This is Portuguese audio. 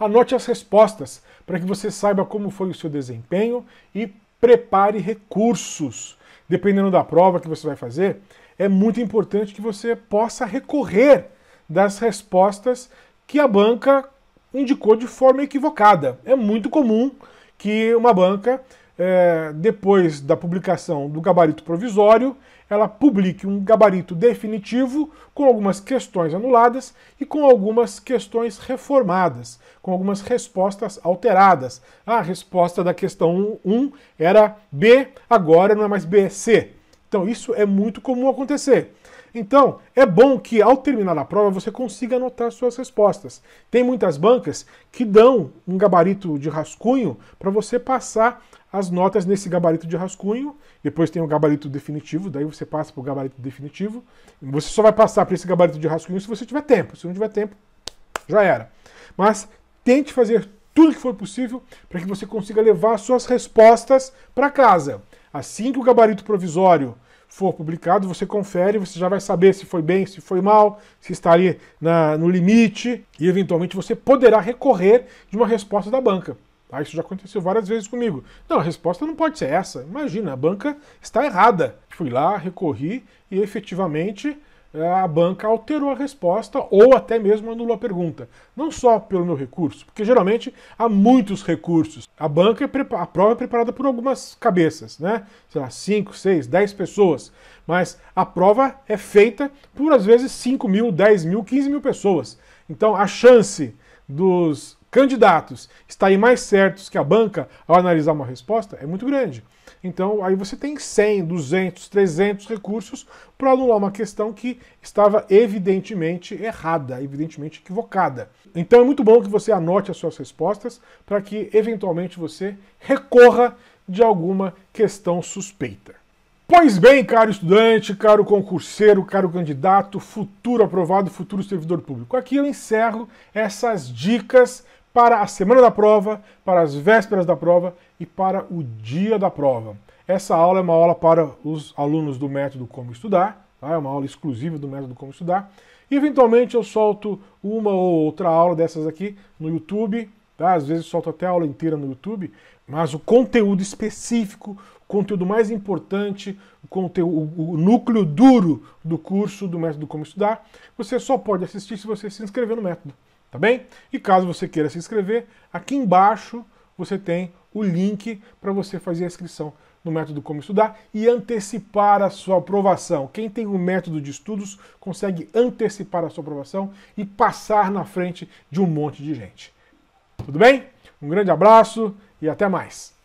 Anote as respostas para que você saiba como foi o seu desempenho e prepare recursos. Dependendo da prova que você vai fazer, é muito importante que você possa recorrer das respostas que a banca indicou de forma equivocada. É muito comum que uma banca é, depois da publicação do gabarito provisório, ela publique um gabarito definitivo com algumas questões anuladas e com algumas questões reformadas, com algumas respostas alteradas. A resposta da questão 1 era B, agora não é mais B, é C. Então isso é muito comum acontecer. Então, é bom que ao terminar a prova você consiga anotar suas respostas. Tem muitas bancas que dão um gabarito de rascunho para você passar as notas nesse gabarito de rascunho. Depois tem o gabarito definitivo, daí você passa para o gabarito definitivo. Você só vai passar para esse gabarito de rascunho se você tiver tempo. Se não tiver tempo, já era. Mas tente fazer tudo que for possível para que você consiga levar suas respostas para casa. Assim que o gabarito provisório for publicado, você confere, você já vai saber se foi bem, se foi mal, se está ali na, no limite, e eventualmente você poderá recorrer de uma resposta da banca. Tá? Isso já aconteceu várias vezes comigo. Não, a resposta não pode ser essa. Imagina, a banca está errada. Fui lá, recorri e efetivamente é, a banca alterou a resposta ou até mesmo anulou a pergunta. Não só pelo meu recurso, porque geralmente há muitos recursos. A banca é a prova é preparada por algumas cabeças, né? Sei lá, 5, 6, 10 pessoas. Mas a prova é feita por, às vezes, 5 mil, 10 mil, 15 mil pessoas. Então a chance dos candidatos estarem mais certos que a banca ao analisar uma resposta é muito grande. Então, aí você tem 100, 200, 300 recursos para anular uma questão que estava evidentemente errada, evidentemente equivocada. Então, é muito bom que você anote as suas respostas para que, eventualmente, você recorra de alguma questão suspeita. Pois bem, caro estudante, caro concurseiro, caro candidato, futuro aprovado, futuro servidor público. Aqui eu encerro essas dicas para a semana da prova, para as vésperas da prova e para o dia da prova. Essa aula é uma aula para os alunos do método Como Estudar, tá? é uma aula exclusiva do método Como Estudar. E, eventualmente eu solto uma ou outra aula dessas aqui no YouTube, tá? às vezes solto até a aula inteira no YouTube, mas o conteúdo específico, o conteúdo mais importante, o, conteúdo, o núcleo duro do curso do método Como Estudar, você só pode assistir se você se inscrever no método tá bem? E caso você queira se inscrever, aqui embaixo você tem o link para você fazer a inscrição no método Como Estudar e antecipar a sua aprovação. Quem tem o um método de estudos consegue antecipar a sua aprovação e passar na frente de um monte de gente. Tudo bem? Um grande abraço e até mais!